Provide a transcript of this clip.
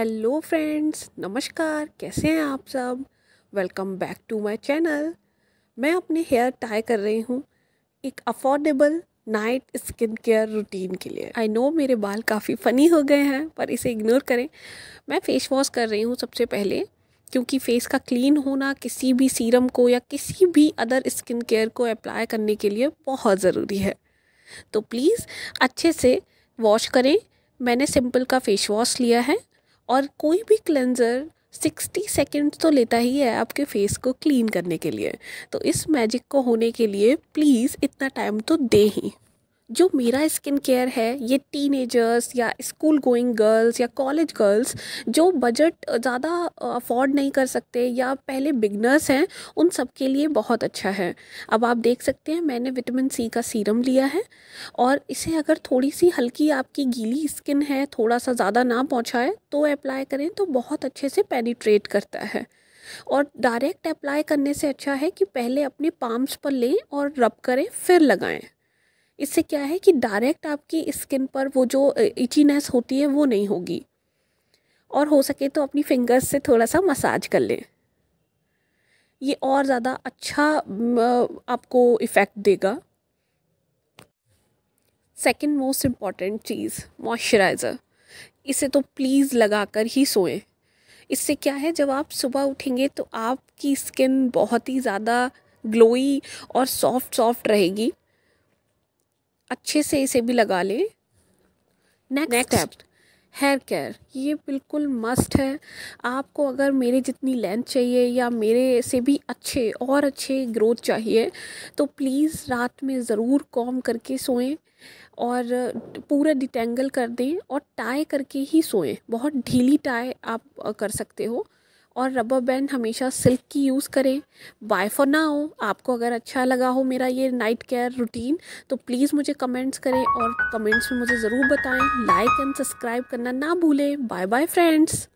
hello friends नमस्कार कैसे हैं आप सब welcome back to my channel मैं अपने हेयर टाई कर रही हूँ एक affordable night skin care routine के लिए आई नो मेरे बाल काफ़ी फ़नी हो गए हैं पर इसे इग्नोर करें मैं फ़ेस वॉश कर रही हूँ सबसे पहले क्योंकि फेस का क्लीन होना किसी भी सीरम को या किसी भी अदर स्किन केयर को अप्लाई करने के लिए बहुत ज़रूरी है तो प्लीज़ अच्छे से वॉश करें मैंने सिंपल का फेस वॉश लिया है और कोई भी क्लेंज़र सिक्सटी सेकेंड्स तो लेता ही है आपके फेस को क्लीन करने के लिए तो इस मैजिक को होने के लिए प्लीज़ इतना टाइम तो दे ही जो मेरा स्किन केयर है ये टीनेजर्स या स्कूल गोइंग गर्ल्स या कॉलेज गर्ल्स जो बजट ज़्यादा अफोर्ड नहीं कर सकते या पहले बिगनर्स हैं उन सब के लिए बहुत अच्छा है अब आप देख सकते हैं मैंने विटामिन सी का सीरम लिया है और इसे अगर थोड़ी सी हल्की आपकी गीली स्किन है थोड़ा सा ज़्यादा ना पहुँचा है तो अप्लाई करें तो बहुत अच्छे से पेनीट्रेट करता है और डायरेक्ट अप्लाई करने से अच्छा है कि पहले अपने पाम्स पर लें और रब करें फिर लगाएं इससे क्या है कि डायरेक्ट आपकी स्किन पर वो जो इचीनेस होती है वो नहीं होगी और हो सके तो अपनी फिंगर्स से थोड़ा सा मसाज कर लें ये और ज़्यादा अच्छा आपको इफ़ेक्ट देगा सेकंड मोस्ट इम्पॉर्टेंट चीज़ मॉइस्चराइज़र इसे तो प्लीज़ लगा कर ही सोएं इससे क्या है जब आप सुबह उठेंगे तो आपकी स्किन बहुत ही ज़्यादा ग्लोई और सॉफ्ट सॉफ्ट रहेगी अच्छे से इसे भी लगा लें नेक्स्ट स्टेप हेयर केयर ये बिल्कुल मस्ट है आपको अगर मेरे जितनी लेंथ चाहिए या मेरे से भी अच्छे और अच्छे ग्रोथ चाहिए तो प्लीज़ रात में ज़रूर कॉम करके सोएं और पूरा डिटेंगल कर दें और टाई करके ही सोएं बहुत ढीली टाई आप कर सकते हो और रबर बैंड हमेशा सिल्क की यूज़ करें बाय फॉर नाउ आपको अगर अच्छा लगा हो मेरा ये नाइट केयर रूटीन तो प्लीज़ मुझे कमेंट्स करें और कमेंट्स में मुझे ज़रूर बताएं लाइक एंड सब्सक्राइब करना ना भूलें बाय बाय फ्रेंड्स